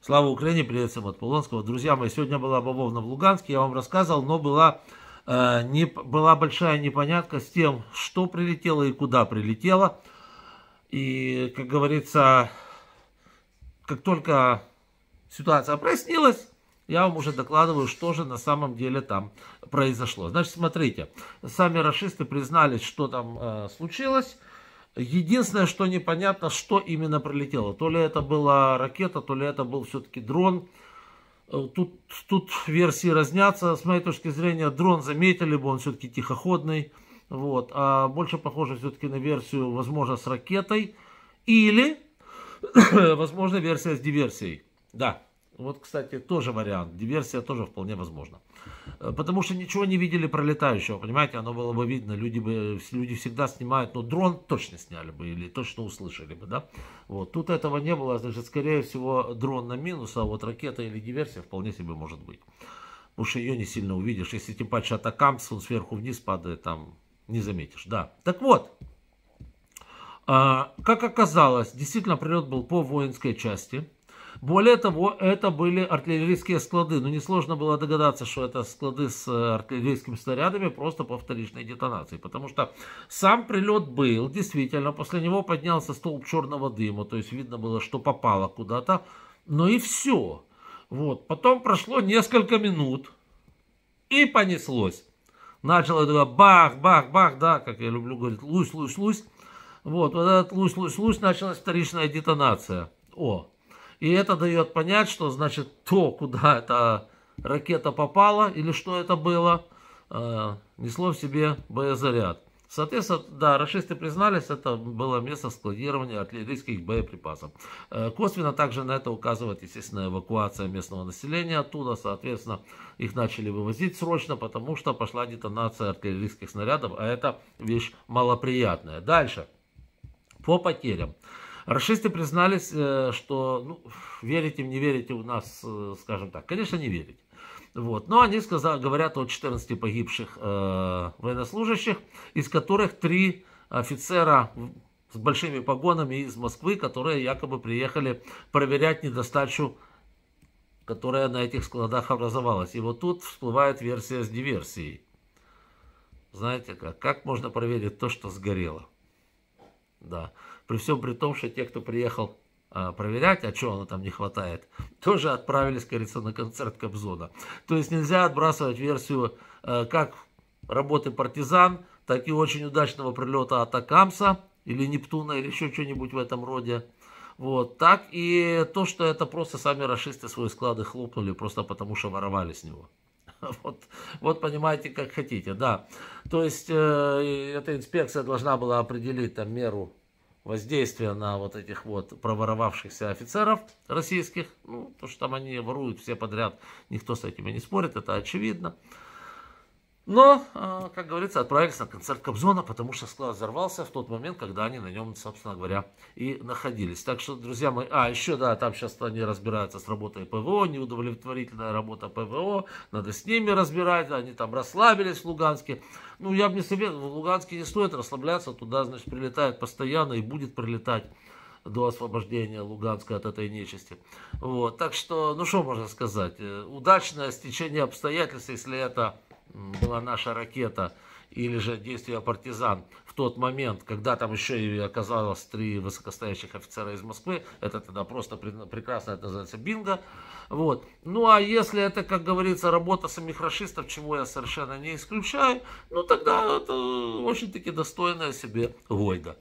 Слава Украине, привет всем от Полонского. Друзья мои, сегодня была бавовна в Луганске, я вам рассказывал, но была, э, не, была большая непонятка с тем, что прилетело и куда прилетело. И, как говорится, как только ситуация прояснилась, я вам уже докладываю, что же на самом деле там произошло. Значит, смотрите, сами расисты признались, что там э, случилось. Единственное, что непонятно, что именно прилетело. То ли это была ракета, то ли это был все-таки дрон. Э, тут, тут версии разнятся. С моей точки зрения, дрон заметили бы, он все-таки тихоходный. Вот. А больше похоже все-таки на версию, возможно, с ракетой. Или, возможно, версия с диверсией. Да. Вот, кстати, тоже вариант. Диверсия тоже вполне возможна. Э, потому что ничего не видели пролетающего, понимаете, оно было бы видно. Люди, бы, люди всегда снимают, но дрон точно сняли бы или точно услышали бы, да. Вот, тут этого не было, а, значит, скорее всего, дрон на минус, а вот ракета или диверсия вполне себе может быть. Потому что ее не сильно увидишь. Если тем паче атакамс, он сверху вниз падает, там не заметишь, да. Так вот, а, как оказалось, действительно, прилет был по воинской части – более того, это были артиллерийские склады. Но ну, несложно было догадаться, что это склады с э, артиллерийскими снарядами просто по вторичной детонации. Потому что сам прилет был, действительно, после него поднялся столб черного дыма. То есть видно было, что попало куда-то. Но ну и все. Вот. Потом прошло несколько минут и понеслось. Начало это бах, бах, бах, да, как я люблю говорить, лусь, лусь, лусь. Вот, вот этот лусь, лусь, лусь, началась вторичная детонация. О, и это дает понять, что значит то, куда эта ракета попала или что это было, э, несло в себе боезаряд. Соответственно, да, расисты признались, это было место складирования артиллерийских боеприпасов. Э, косвенно также на это указывает, естественно, эвакуация местного населения оттуда. Соответственно, их начали вывозить срочно, потому что пошла детонация артиллерийских снарядов, а это вещь малоприятная. Дальше, по потерям. Расисты признались, э, что, ну, верите, не верите у нас, э, скажем так, конечно, не верите. Вот. Но они сказали, говорят о 14 погибших э, военнослужащих, из которых три офицера с большими погонами из Москвы, которые якобы приехали проверять недостачу, которая на этих складах образовалась. И вот тут всплывает версия с диверсией. Знаете как? Как можно проверить то, что сгорело? да. При всем при том, что те, кто приехал а, проверять, а чего оно там не хватает, тоже отправились, кажется, на концерт Кобзона. То есть нельзя отбрасывать версию а, как работы партизан, так и очень удачного прилета Атакамса или Нептуна, или еще что-нибудь в этом роде. Вот, так и то, что это просто сами расисты свои склады хлопнули, просто потому что воровали с него. Вот, вот понимаете, как хотите, да. То есть, э, эта инспекция должна была определить там меру воздействия на вот этих вот проворовавшихся офицеров российских. Ну, то, что там они воруют все подряд, никто с этим и не спорит, это очевидно. Но, э, как говорится, отправились на концерт Кобзона, потому что склад взорвался в тот момент, когда они на нем, собственно говоря, и находились. Так что, друзья мои, а, еще, да, там сейчас они разбираются с работой ПВО, неудовлетворительная работа ПВО, надо с ними разбирать, они там расслабились в Луганске. Ну, я бы не советовал, в Луганске не стоит расслабляться, туда, значит, прилетает постоянно и будет прилетать до освобождения Луганска от этой нечисти. Вот, так что, ну что можно сказать, э, удачное стечение обстоятельств, если это была наша ракета или же действия партизан в тот момент, когда там еще и оказалось три высокостоящих офицера из Москвы, это тогда просто прекрасно, это называется бинго, вот. Ну а если это, как говорится, работа самих расистов, чего я совершенно не исключаю, ну тогда это очень-таки достойная себе войда.